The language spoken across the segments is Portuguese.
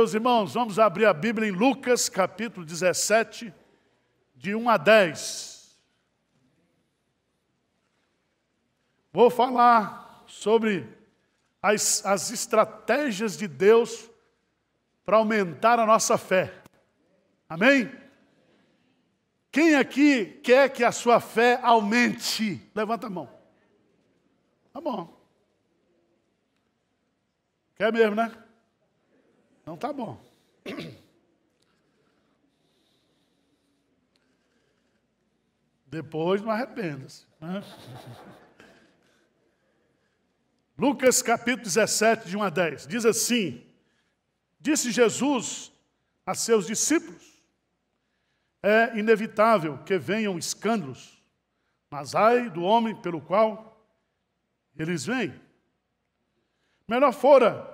Meus irmãos, vamos abrir a Bíblia em Lucas capítulo 17, de 1 a 10. Vou falar sobre as, as estratégias de Deus para aumentar a nossa fé. Amém? Quem aqui quer que a sua fé aumente? Levanta a mão. Tá bom. Quer mesmo, né? Então tá bom. Depois não arrependa-se. Né? Lucas capítulo 17, de 1 a 10, diz assim: Disse Jesus a seus discípulos: É inevitável que venham escândalos, mas ai do homem pelo qual eles vêm. Melhor fora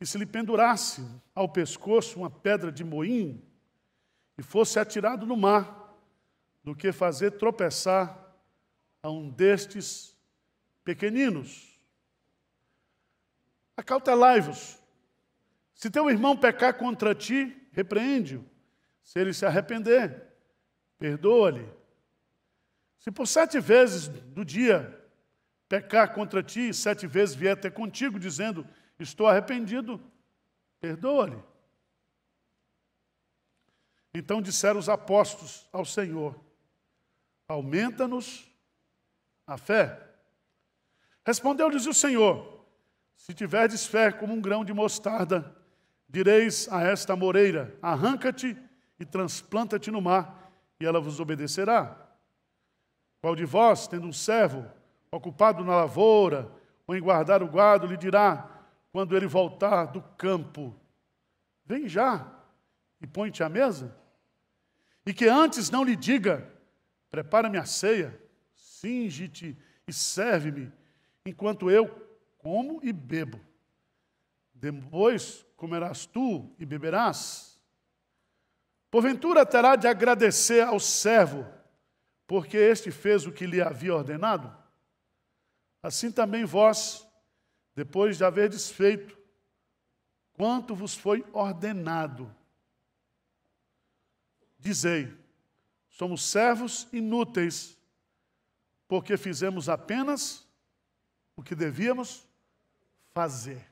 e se lhe pendurasse ao pescoço uma pedra de moinho e fosse atirado no mar, do que fazer tropeçar a um destes pequeninos. Acautelai-vos. Se teu irmão pecar contra ti, repreende-o. Se ele se arrepender, perdoa-lhe. Se por sete vezes do dia pecar contra ti, e sete vezes vier até contigo, dizendo: Estou arrependido, perdoa-lhe. Então disseram os apóstolos ao Senhor: Aumenta-nos a fé. Respondeu-lhes o Senhor: Se tiverdes fé como um grão de mostarda, direis a esta moreira: Arranca-te e transplanta-te no mar, e ela vos obedecerá. Qual de vós, tendo um servo ocupado na lavoura, ou em guardar o guado, lhe dirá: quando ele voltar do campo, vem já e põe-te à mesa? E que antes não lhe diga, prepara-me a ceia, singe-te e serve-me, enquanto eu como e bebo. Depois comerás tu e beberás. Porventura terá de agradecer ao servo, porque este fez o que lhe havia ordenado? Assim também vós, depois de haver desfeito quanto vos foi ordenado. Dizei: somos servos inúteis, porque fizemos apenas o que devíamos fazer.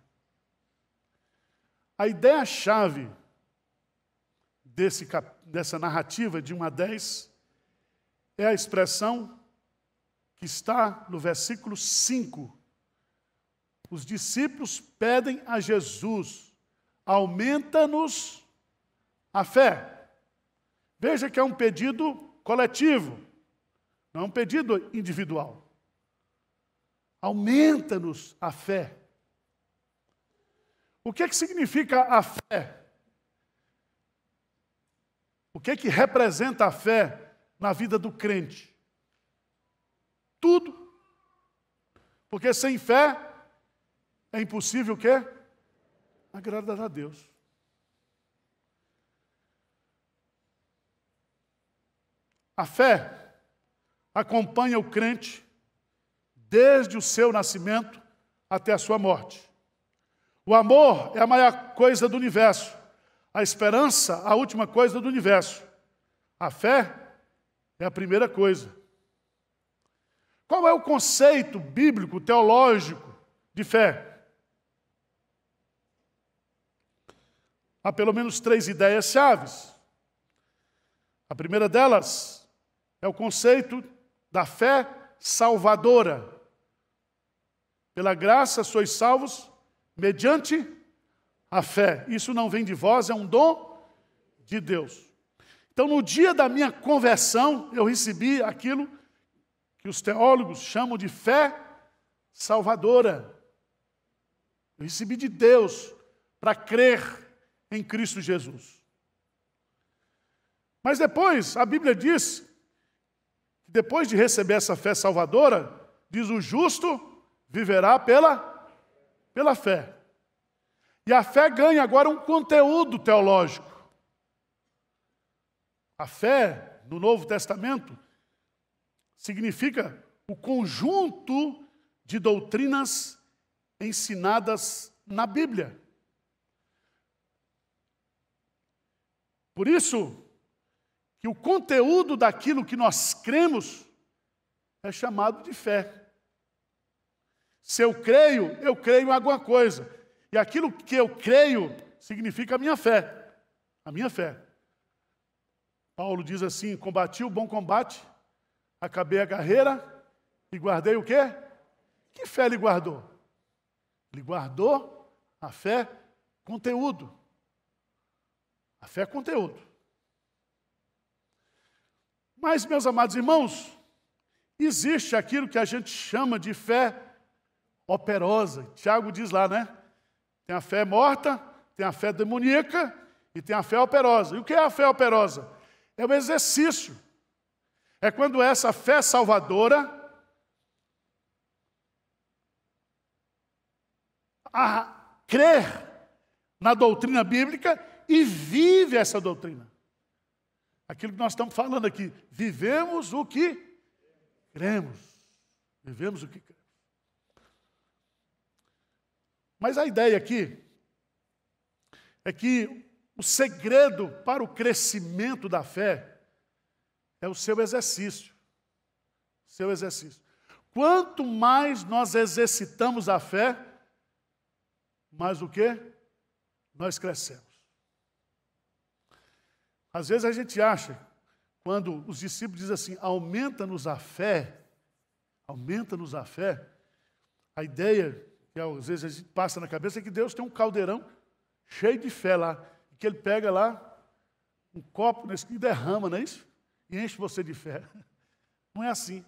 A ideia-chave dessa narrativa de 1 a 10 é a expressão que está no versículo 5 os discípulos pedem a Jesus: aumenta-nos a fé. Veja que é um pedido coletivo, não é um pedido individual. Aumenta-nos a fé. O que, é que significa a fé? O que é que representa a fé na vida do crente? Tudo. Porque sem fé é impossível o quê? Agradar a Deus. A fé acompanha o crente desde o seu nascimento até a sua morte. O amor é a maior coisa do universo. A esperança, a última coisa do universo. A fé é a primeira coisa. Qual é o conceito bíblico, teológico de fé? há pelo menos três ideias chaves. A primeira delas é o conceito da fé salvadora. Pela graça sois salvos mediante a fé. Isso não vem de vós, é um dom de Deus. Então, no dia da minha conversão, eu recebi aquilo que os teólogos chamam de fé salvadora. Eu recebi de Deus para crer em Cristo Jesus. Mas depois, a Bíblia diz, depois de receber essa fé salvadora, diz: o justo viverá pela, pela fé. E a fé ganha agora um conteúdo teológico. A fé, no Novo Testamento, significa o conjunto de doutrinas ensinadas na Bíblia. Por isso, que o conteúdo daquilo que nós cremos é chamado de fé. Se eu creio, eu creio em alguma coisa. E aquilo que eu creio significa a minha fé. A minha fé. Paulo diz assim: combati o bom combate, acabei a carreira e guardei o quê? Que fé ele guardou? Ele guardou a fé, conteúdo. A fé é conteúdo. Mas, meus amados irmãos, existe aquilo que a gente chama de fé operosa. Tiago diz lá, né? Tem a fé morta, tem a fé demoníaca e tem a fé operosa. E o que é a fé operosa? É o exercício. É quando essa fé salvadora a crer na doutrina bíblica e vive essa doutrina. Aquilo que nós estamos falando aqui, vivemos o que cremos. Vivemos o que cremos. Mas a ideia aqui é que o segredo para o crescimento da fé é o seu exercício. Seu exercício. Quanto mais nós exercitamos a fé, mais o que? Nós crescemos. Às vezes a gente acha, quando os discípulos dizem assim, aumenta-nos a fé, aumenta-nos a fé, a ideia que às vezes a gente passa na cabeça é que Deus tem um caldeirão cheio de fé lá, que ele pega lá um copo nesse né, e derrama, não é isso? E enche você de fé. Não é assim.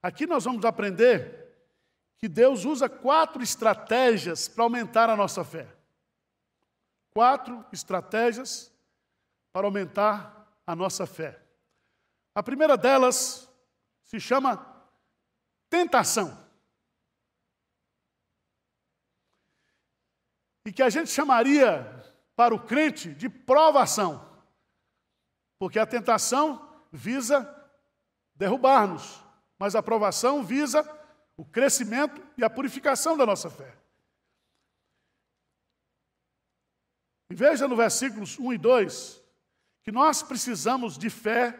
Aqui nós vamos aprender que Deus usa quatro estratégias para aumentar a nossa fé. Quatro estratégias para aumentar a nossa fé. A primeira delas se chama tentação. E que a gente chamaria para o crente de provação. Porque a tentação visa derrubar-nos, mas a provação visa o crescimento e a purificação da nossa fé. E veja no versículos 1 e 2 que nós precisamos de fé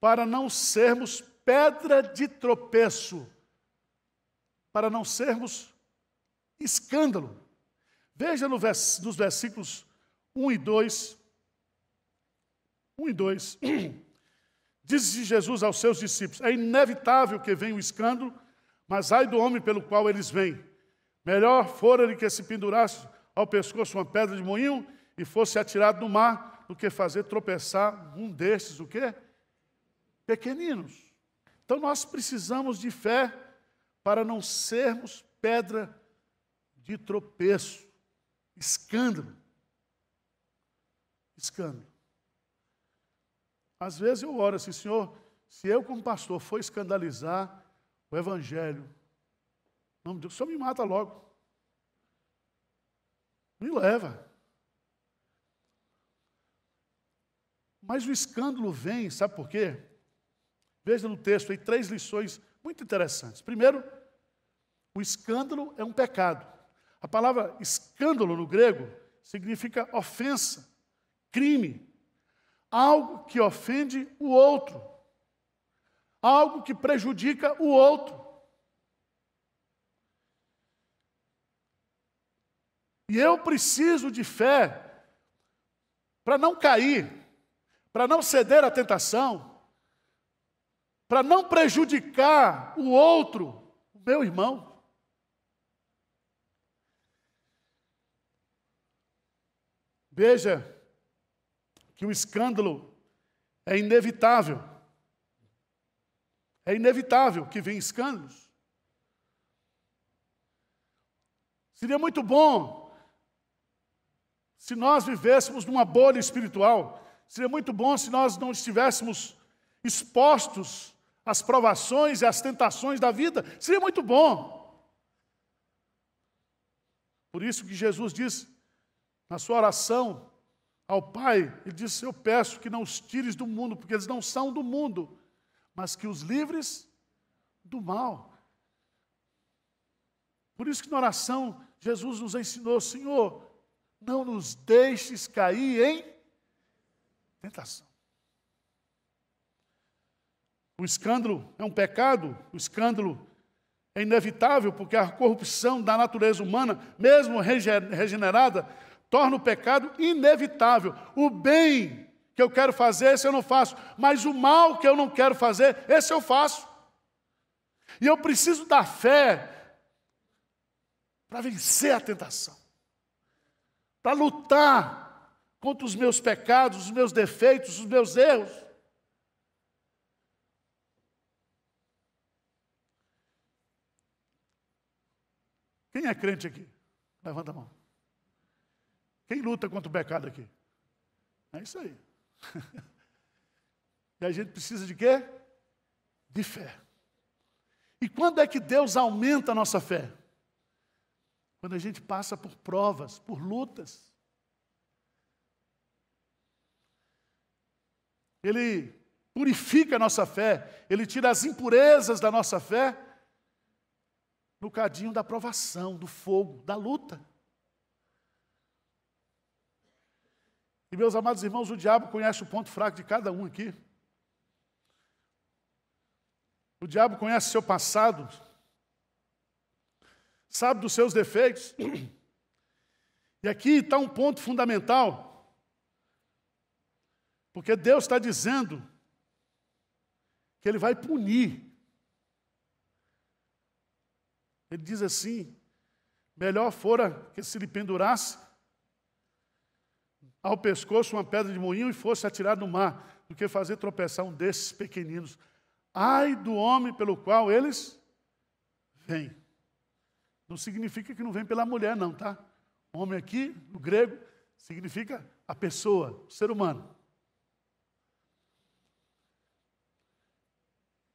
para não sermos pedra de tropeço, para não sermos escândalo. Veja no vers, nos versículos 1 e 2. 1 e 2. se Jesus aos seus discípulos: É inevitável que venha o escândalo, mas ai do homem pelo qual eles vêm. Melhor fora-lhe que se pendurasse ao pescoço uma pedra de moinho e fosse atirado no mar do que fazer tropeçar um desses, o quê? Pequeninos. Então nós precisamos de fé para não sermos pedra de tropeço, escândalo. Escândalo. Às vezes eu oro assim, Senhor, se eu, como pastor, for escandalizar o Evangelho, não, Deus, o Senhor me mata logo. Me leva. Mas o escândalo vem, sabe por quê? Veja no texto aí três lições muito interessantes. Primeiro, o escândalo é um pecado. A palavra escândalo no grego significa ofensa, crime, algo que ofende o outro, algo que prejudica o outro. E eu preciso de fé para não cair para não ceder à tentação, para não prejudicar o outro, o meu irmão. Veja que o escândalo é inevitável. É inevitável que venham escândalos. Seria muito bom se nós vivêssemos numa bolha espiritual Seria muito bom se nós não estivéssemos expostos às provações e às tentações da vida. Seria muito bom. Por isso que Jesus diz na sua oração ao Pai, ele diz: "Eu peço que não os tires do mundo, porque eles não são do mundo, mas que os livres do mal". Por isso que na oração Jesus nos ensinou: "Senhor, não nos deixes cair em Tentação. O escândalo é um pecado, o escândalo é inevitável, porque a corrupção da natureza humana, mesmo regenerada, torna o pecado inevitável. O bem que eu quero fazer, esse eu não faço, mas o mal que eu não quero fazer, esse eu faço. E eu preciso da fé para vencer a tentação, para lutar contra os meus pecados, os meus defeitos, os meus erros. Quem é crente aqui? Levanta a mão. Quem luta contra o pecado aqui? É isso aí. e a gente precisa de quê? De fé. E quando é que Deus aumenta a nossa fé? Quando a gente passa por provas, por lutas. Ele purifica a nossa fé, ele tira as impurezas da nossa fé no cadinho da provação, do fogo, da luta. E meus amados irmãos, o diabo conhece o ponto fraco de cada um aqui. O diabo conhece seu passado, sabe dos seus defeitos. E aqui está um ponto fundamental porque Deus está dizendo que Ele vai punir. Ele diz assim: melhor fora que se lhe pendurasse ao pescoço uma pedra de moinho e fosse atirado no mar, do que fazer tropeçar um desses pequeninos. Ai do homem pelo qual eles vêm. Não significa que não vem pela mulher, não, tá? Homem aqui, no grego, significa a pessoa, o ser humano.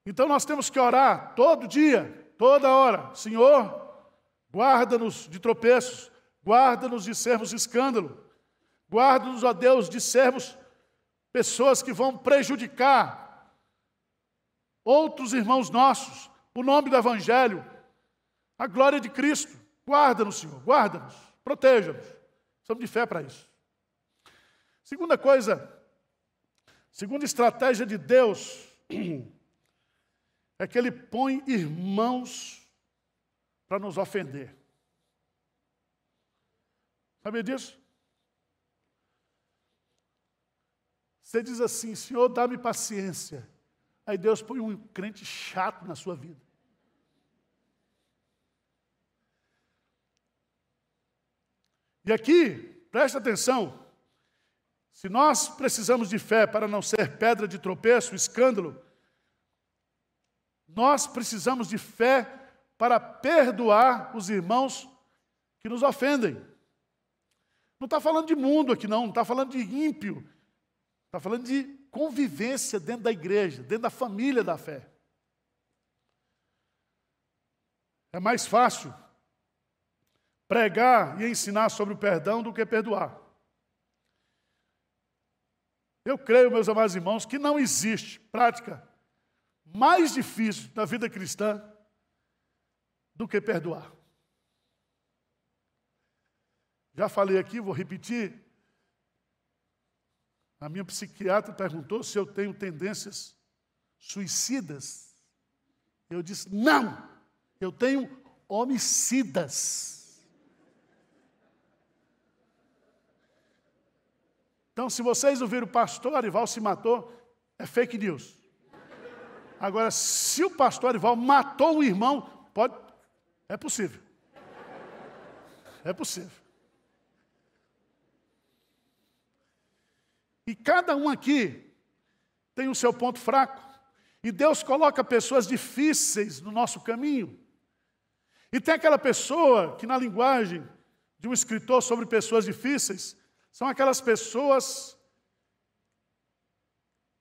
Então nós temos que orar todo dia, toda hora. Senhor, guarda-nos de tropeços, guarda-nos de sermos escândalo, guarda-nos, ó Deus, de sermos pessoas que vão prejudicar outros irmãos nossos, o nome do Evangelho, a glória de Cristo. Guarda-nos, Senhor, guarda-nos, proteja-nos. Somos de fé para isso. Segunda coisa, segunda estratégia de Deus é que ele põe irmãos para nos ofender. Sabia disso? Você diz assim: Senhor, dá-me paciência. Aí Deus põe um crente chato na sua vida. E aqui, preste atenção: se nós precisamos de fé para não ser pedra de tropeço, escândalo, nós precisamos de fé para perdoar os irmãos que nos ofendem. Não está falando de mundo aqui, não, não está falando de ímpio. Está falando de convivência dentro da igreja, dentro da família da fé. É mais fácil pregar e ensinar sobre o perdão do que perdoar. Eu creio, meus amados irmãos, que não existe prática mais difícil na vida cristã do que perdoar. Já falei aqui, vou repetir. A minha psiquiatra perguntou se eu tenho tendências suicidas. Eu disse: não, eu tenho homicidas. Então, se vocês ouviram o pastor Arival se matou, é fake news. Agora, se o pastor Arival matou o irmão, pode. É possível. É possível. E cada um aqui tem o seu ponto fraco. E Deus coloca pessoas difíceis no nosso caminho. E tem aquela pessoa que, na linguagem de um escritor sobre pessoas difíceis, são aquelas pessoas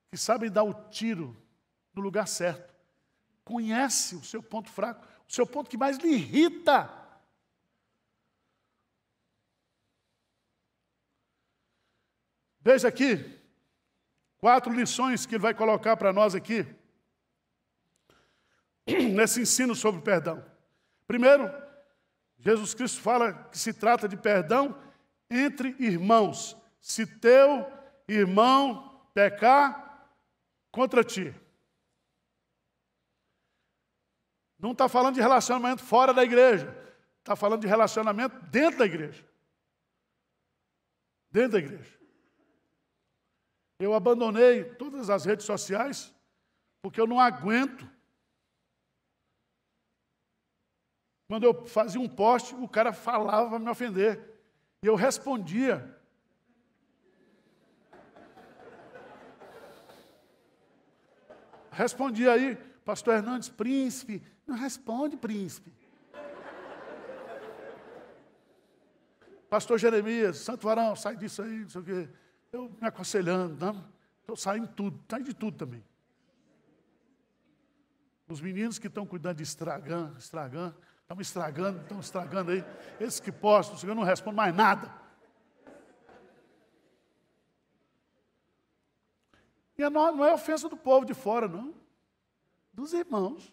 que sabem dar o tiro no lugar certo. Conhece o seu ponto fraco, o seu ponto que mais lhe irrita. Veja aqui, quatro lições que ele vai colocar para nós aqui, nesse ensino sobre perdão. Primeiro, Jesus Cristo fala que se trata de perdão entre irmãos. Se teu irmão pecar contra ti, Não está falando de relacionamento fora da igreja. Está falando de relacionamento dentro da igreja. Dentro da igreja. Eu abandonei todas as redes sociais porque eu não aguento. Quando eu fazia um post, o cara falava para me ofender. E eu respondia. Respondia aí, Pastor Hernandes, príncipe. Não responde, príncipe. Pastor Jeremias, Santo Varão, sai disso aí, não sei o quê. Eu me aconselhando, não? Estou saindo tudo, sai de tudo também. Os meninos que estão cuidando de estragando, estragando, estão estragando, estão estragando aí. Esses que postam, eu não respondo mais nada. E não é ofensa do povo de fora, não dos irmãos.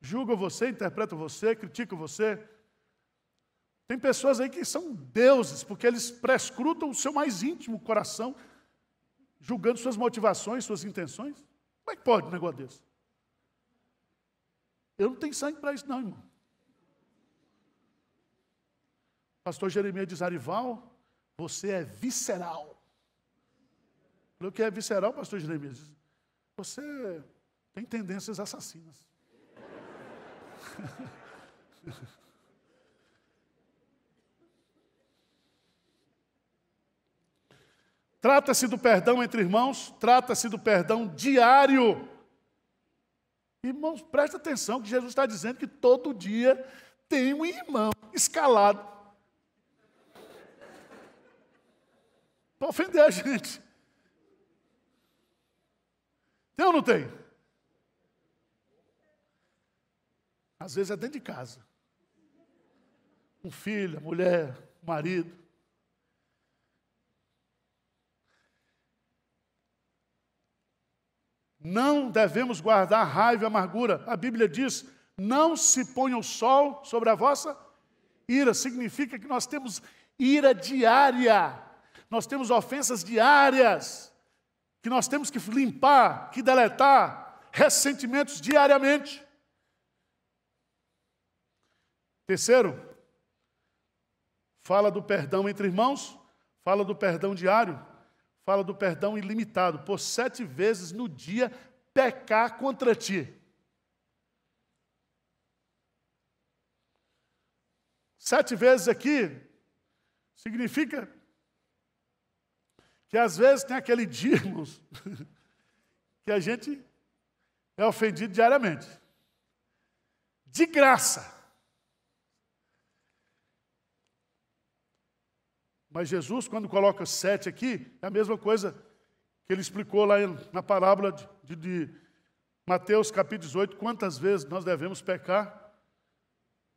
Julgam você, interpretam você, criticam você. Tem pessoas aí que são deuses, porque eles prescrutam o seu mais íntimo coração, julgando suas motivações, suas intenções. Como é que pode um negócio desse? Eu não tenho sangue para isso, não, irmão. Pastor Jeremias diz: Arival, você é visceral. Falei, o que é visceral, pastor Jeremias? Você tem tendências assassinas. trata-se do perdão entre irmãos, trata-se do perdão diário. Irmãos, presta atenção que Jesus está dizendo que todo dia tem um irmão escalado para ofender a gente. Tem ou não tem? Às vezes é dentro de casa. Um filho, mulher, marido. Não devemos guardar raiva e amargura. A Bíblia diz: não se ponha o sol sobre a vossa ira. Significa que nós temos ira diária, nós temos ofensas diárias, que nós temos que limpar, que deletar, ressentimentos diariamente. Terceiro, fala do perdão entre irmãos, fala do perdão diário, fala do perdão ilimitado. Por sete vezes no dia pecar contra ti. Sete vezes aqui significa que às vezes tem aquele dia, irmãos, que a gente é ofendido diariamente. De graça. Mas Jesus, quando coloca sete aqui, é a mesma coisa que ele explicou lá na parábola de, de Mateus capítulo 18, quantas vezes nós devemos pecar,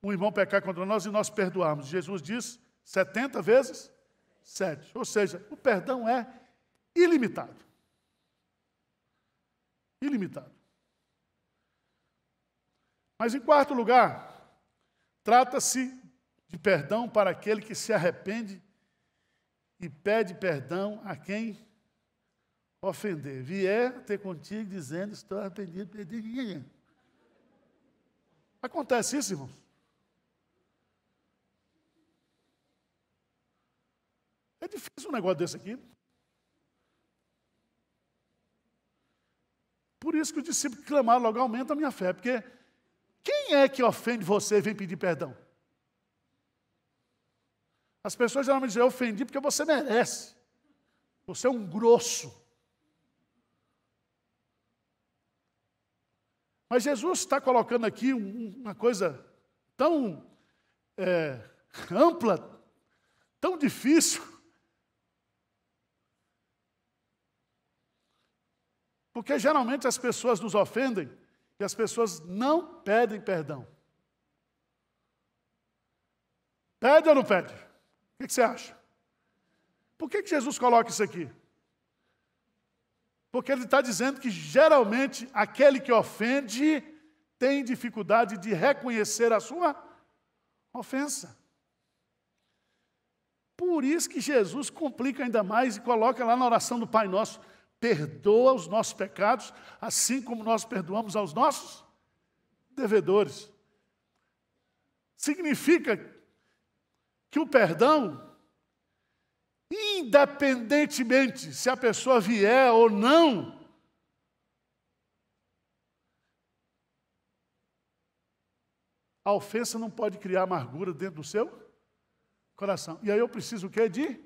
um irmão pecar contra nós e nós perdoarmos. Jesus diz 70 vezes sete. Ou seja, o perdão é ilimitado. Ilimitado. Mas em quarto lugar, trata-se de perdão para aquele que se arrepende e pede perdão a quem ofender. Vier ter contigo dizendo: Estou arrependido, perdi ninguém. Acontece isso, irmão. É difícil um negócio desse aqui. Por isso que o discípulo clamar logo aumenta a minha fé, porque quem é que ofende você e vem pedir perdão? As pessoas geralmente dizem, eu ofendi porque você merece. Você é um grosso. Mas Jesus está colocando aqui uma coisa tão é, ampla, tão difícil, Porque geralmente as pessoas nos ofendem e as pessoas não pedem perdão. Pede ou não pede? O que você acha? Por que Jesus coloca isso aqui? Porque ele está dizendo que geralmente aquele que ofende tem dificuldade de reconhecer a sua ofensa. Por isso que Jesus complica ainda mais e coloca lá na oração do Pai Nosso: perdoa os nossos pecados, assim como nós perdoamos aos nossos devedores. Significa que o perdão, independentemente se a pessoa vier ou não, a ofensa não pode criar amargura dentro do seu coração. E aí eu preciso o quê? De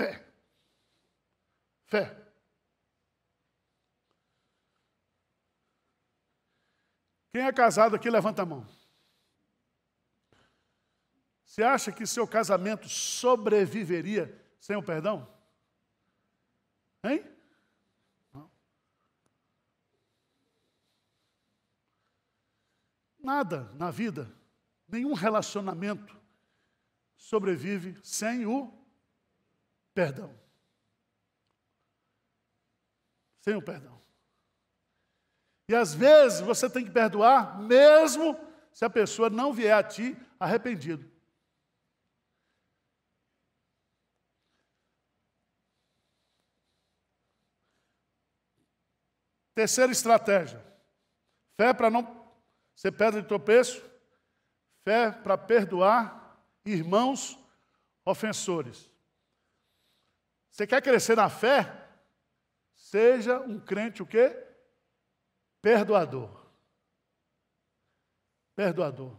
fé. Fé. Quem é casado aqui, levanta a mão. Você acha que seu casamento sobreviveria sem o perdão? Hein? Não. Nada na vida, nenhum relacionamento sobrevive sem o perdão. Sem o perdão. E às vezes você tem que perdoar, mesmo se a pessoa não vier a ti arrependido. Terceira estratégia: fé para não ser pedra de tropeço, fé para perdoar irmãos ofensores. Você quer crescer na fé? Seja um crente o quê? Perdoador. Perdoador.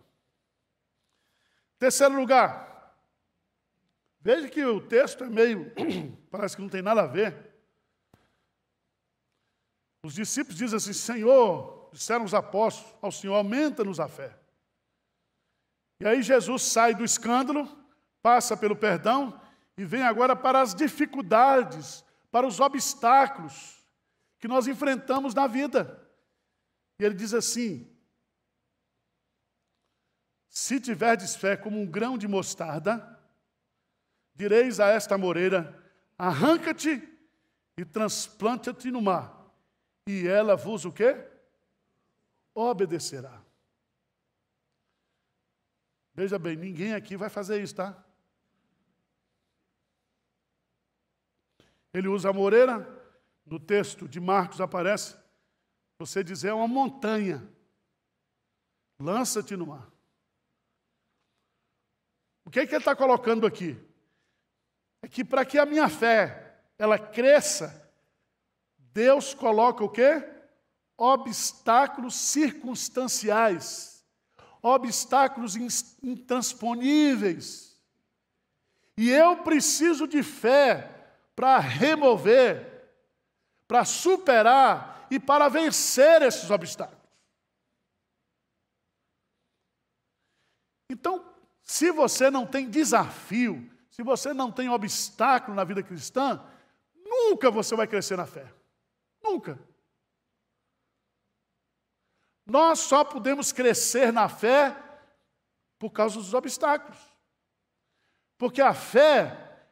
Terceiro lugar. Veja que o texto é meio parece que não tem nada a ver. Os discípulos dizem assim: Senhor, disseram os apóstolos ao Senhor, aumenta-nos a fé. E aí Jesus sai do escândalo, passa pelo perdão e vem agora para as dificuldades, para os obstáculos que nós enfrentamos na vida. E ele diz assim: Se tiverdes fé como um grão de mostarda, direis a esta moreira: arranca-te e transplanta-te no mar e ela vos o quê? Obedecerá. Veja bem, ninguém aqui vai fazer isso, tá? Ele usa a moreira, no texto de Marcos aparece, você dizer é uma montanha, lança-te no mar. O que, é que ele está colocando aqui? É que para que a minha fé ela cresça, Deus coloca o quê? Obstáculos circunstanciais, obstáculos intransponíveis. E eu preciso de fé para remover, para superar e para vencer esses obstáculos. Então, se você não tem desafio, se você não tem obstáculo na vida cristã, nunca você vai crescer na fé. Nunca. Nós só podemos crescer na fé por causa dos obstáculos. Porque a fé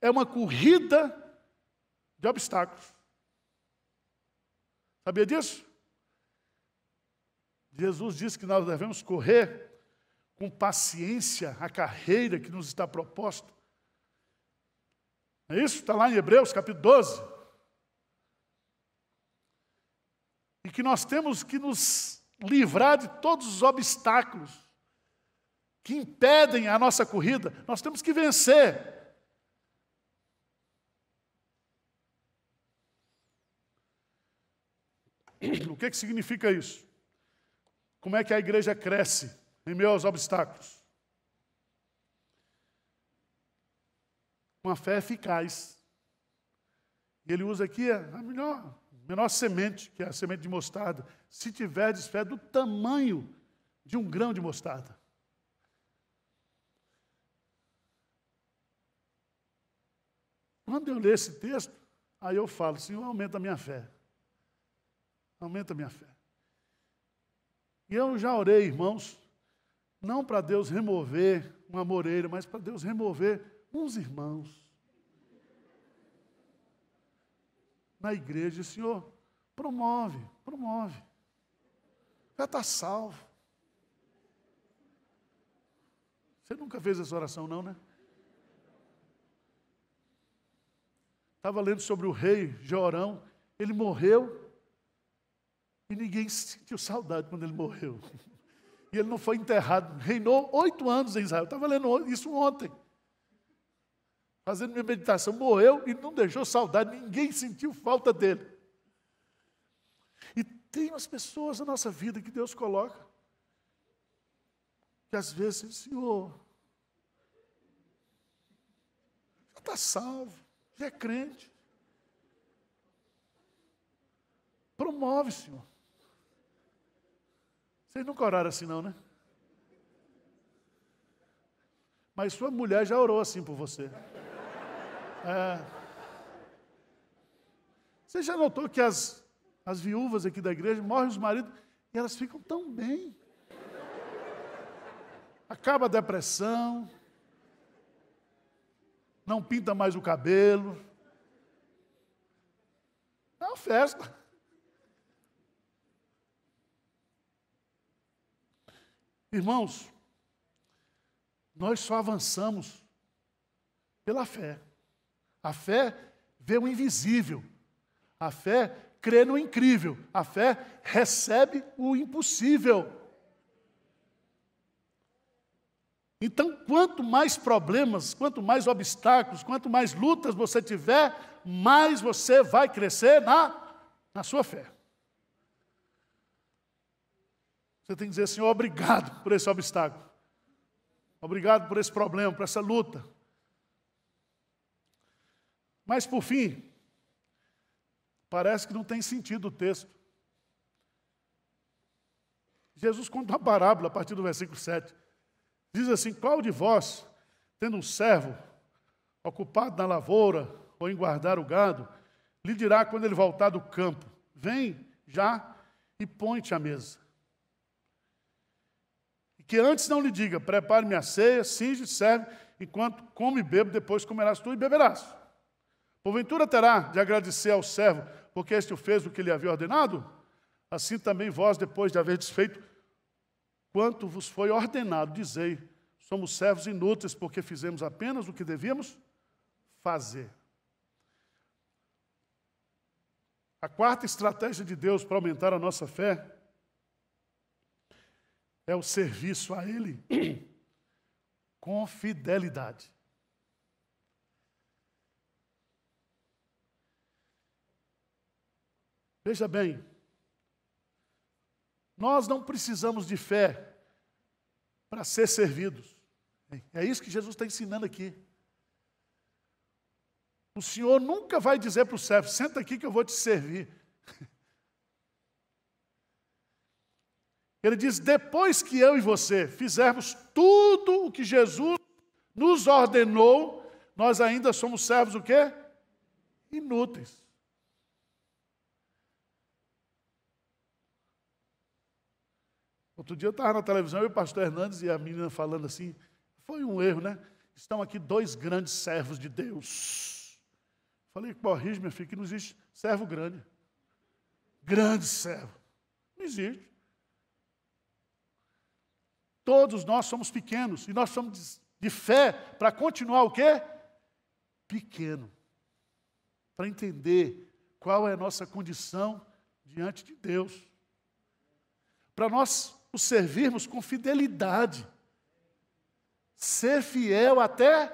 é uma corrida de obstáculos. Sabia disso? Jesus disse que nós devemos correr com paciência a carreira que nos está proposta. É isso? Está lá em Hebreus capítulo 12. que nós temos que nos livrar de todos os obstáculos que impedem a nossa corrida, nós temos que vencer. O que, é que significa isso? Como é que a igreja cresce em meio aos obstáculos? Uma fé eficaz. ele usa aqui a melhor menor semente, que é a semente de mostarda, se tiverdes fé do tamanho de um grão de mostarda. Quando eu leio esse texto, aí eu falo, Senhor, aumenta a minha fé. Aumenta a minha fé. E eu já orei, irmãos, não para Deus remover uma moreira, mas para Deus remover uns irmãos. na igreja, Senhor, promove, promove. Já está salvo. Você nunca fez essa oração, não, né? Estava lendo sobre o rei Jorão, ele morreu e ninguém sentiu saudade quando ele morreu. E ele não foi enterrado, reinou oito anos em Israel. Estava lendo isso ontem fazendo minha meditação, morreu e não deixou saudade, ninguém sentiu falta dele. E tem umas pessoas na nossa vida que Deus coloca, que às vezes Senhor, já está salvo, já é crente. Promove, Senhor. Vocês nunca oraram assim, não, né? Mas sua mulher já orou assim por você. É. Você já notou que as, as viúvas aqui da igreja morrem os maridos e elas ficam tão bem. Acaba a depressão, não pinta mais o cabelo. É uma festa. Irmãos, nós só avançamos pela fé. A fé vê o invisível. A fé crê no incrível. A fé recebe o impossível. Então, quanto mais problemas, quanto mais obstáculos, quanto mais lutas você tiver, mais você vai crescer na, na sua fé. Você tem que dizer, Senhor, obrigado por esse obstáculo. Obrigado por esse problema, por essa luta. Mas, por fim, parece que não tem sentido o texto. Jesus conta uma parábola a partir do versículo 7. Diz assim: Qual de vós, tendo um servo ocupado na lavoura ou em guardar o gado, lhe dirá quando ele voltar do campo: Vem já e põe-te à mesa. E que antes não lhe diga: Prepare-me a ceia, cinge, serve, enquanto come e bebo, depois comerás tu e beberás. Porventura terá de agradecer ao servo, porque este o fez o que lhe havia ordenado? Assim também vós, depois de haver desfeito quanto vos foi ordenado, dizei: somos servos inúteis, porque fizemos apenas o que devíamos fazer. A quarta estratégia de Deus para aumentar a nossa fé é o serviço a Ele com fidelidade. Veja bem, nós não precisamos de fé para ser servidos. É isso que Jesus está ensinando aqui. O Senhor nunca vai dizer para o servo: senta aqui que eu vou te servir. Ele diz: depois que eu e você fizermos tudo o que Jesus nos ordenou, nós ainda somos servos o quê? Inúteis. Outro dia eu estava na televisão, eu e o pastor Hernandes e a menina falando assim, foi um erro, né? Estão aqui dois grandes servos de Deus. Falei, corrige, minha filha, que não existe servo grande. Grande servo. Não existe. Todos nós somos pequenos e nós somos de fé para continuar o quê? Pequeno. Para entender qual é a nossa condição diante de Deus. Para nós o servirmos com fidelidade. Ser fiel até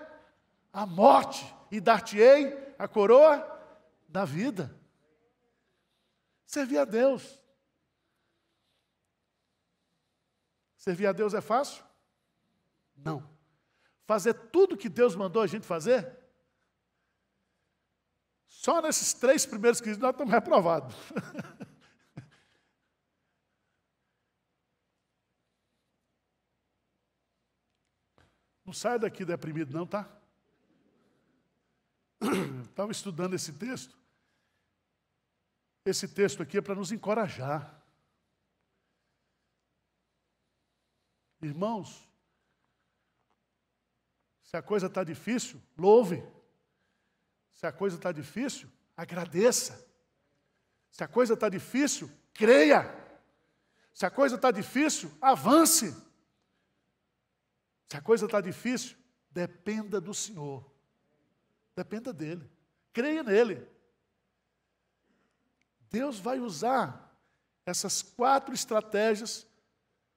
a morte, e dar-te-ei a coroa da vida. Servir a Deus. Servir a Deus é fácil? Não. Fazer tudo que Deus mandou a gente fazer? Só nesses três primeiros quesitos nós estamos reprovados. Não sai daqui deprimido, não, tá? Estava estudando esse texto. Esse texto aqui é para nos encorajar. Irmãos, se a coisa está difícil, louve. Se a coisa está difícil, agradeça. Se a coisa está difícil, creia. Se a coisa está difícil, avance. Se a coisa está difícil, dependa do Senhor. Dependa dele. Creia nele. Deus vai usar essas quatro estratégias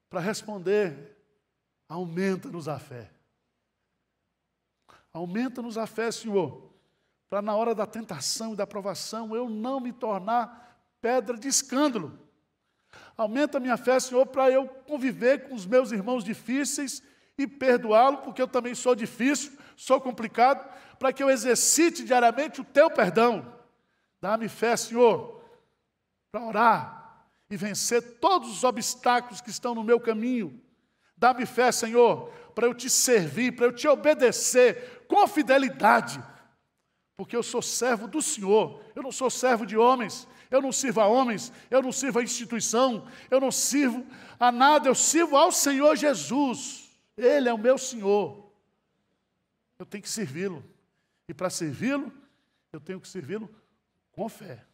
para responder. Aumenta-nos a fé. Aumenta-nos a fé, Senhor, para na hora da tentação e da provação eu não me tornar pedra de escândalo. Aumenta minha fé, Senhor, para eu conviver com os meus irmãos difíceis e perdoá-lo, porque eu também sou difícil, sou complicado, para que eu exercite diariamente o teu perdão. Dá-me fé, Senhor, para orar e vencer todos os obstáculos que estão no meu caminho. Dá-me fé, Senhor, para eu te servir, para eu te obedecer com fidelidade, porque eu sou servo do Senhor, eu não sou servo de homens, eu não sirvo a homens, eu não sirvo a instituição, eu não sirvo a nada, eu sirvo ao Senhor Jesus. Ele é o meu Senhor. Eu tenho que servi-lo. E para servi-lo, eu tenho que servi-lo com fé.